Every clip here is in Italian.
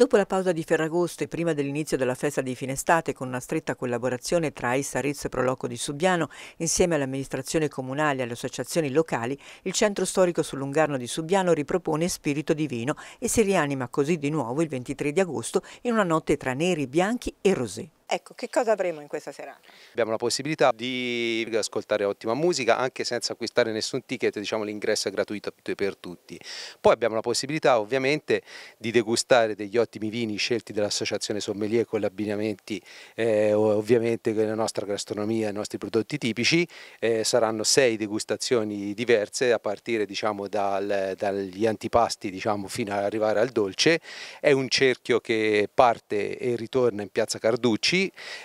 Dopo la pausa di Ferragosto e prima dell'inizio della festa di fine estate, con una stretta collaborazione tra Issarizzo e Proloco di Subiano, insieme all'amministrazione comunale e alle associazioni locali, il centro storico sul Lungarno di Subiano ripropone Spirito Divino e si rianima così di nuovo il 23 di agosto in una notte tra neri, bianchi e rosé. Ecco, che cosa avremo in questa serata? Abbiamo la possibilità di ascoltare ottima musica anche senza acquistare nessun ticket, diciamo l'ingresso è gratuito per tutti. Poi abbiamo la possibilità ovviamente di degustare degli ottimi vini scelti dall'associazione Sommelier con gli abbinamenti eh, ovviamente con la nostra gastronomia, e i nostri prodotti tipici. Eh, saranno sei degustazioni diverse a partire diciamo dal, dagli antipasti diciamo, fino ad arrivare al dolce. È un cerchio che parte e ritorna in piazza Carducci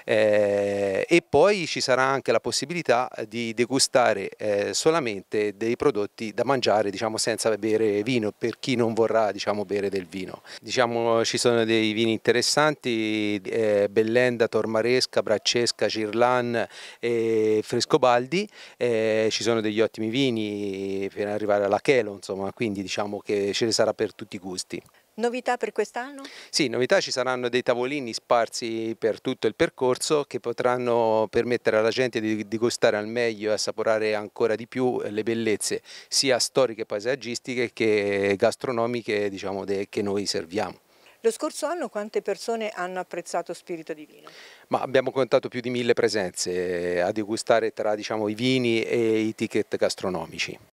eh, e poi ci sarà anche la possibilità eh, di degustare eh, solamente dei prodotti da mangiare diciamo, senza bere vino per chi non vorrà diciamo, bere del vino. Diciamo, ci sono dei vini interessanti, eh, Bellenda, Tormaresca, Braccesca, Cirlan e Frescobaldi, eh, ci sono degli ottimi vini per arrivare alla Chelo, insomma, quindi diciamo che ce ne sarà per tutti i gusti. Novità per quest'anno? Sì, novità ci saranno dei tavolini sparsi per tutto il percorso che potranno permettere alla gente di, di gustare al meglio e assaporare ancora di più le bellezze sia storiche paesaggistiche che gastronomiche diciamo, de, che noi serviamo. Lo scorso anno quante persone hanno apprezzato Spirito di Vino? Ma abbiamo contato più di mille presenze eh, a degustare tra diciamo, i vini e i ticket gastronomici.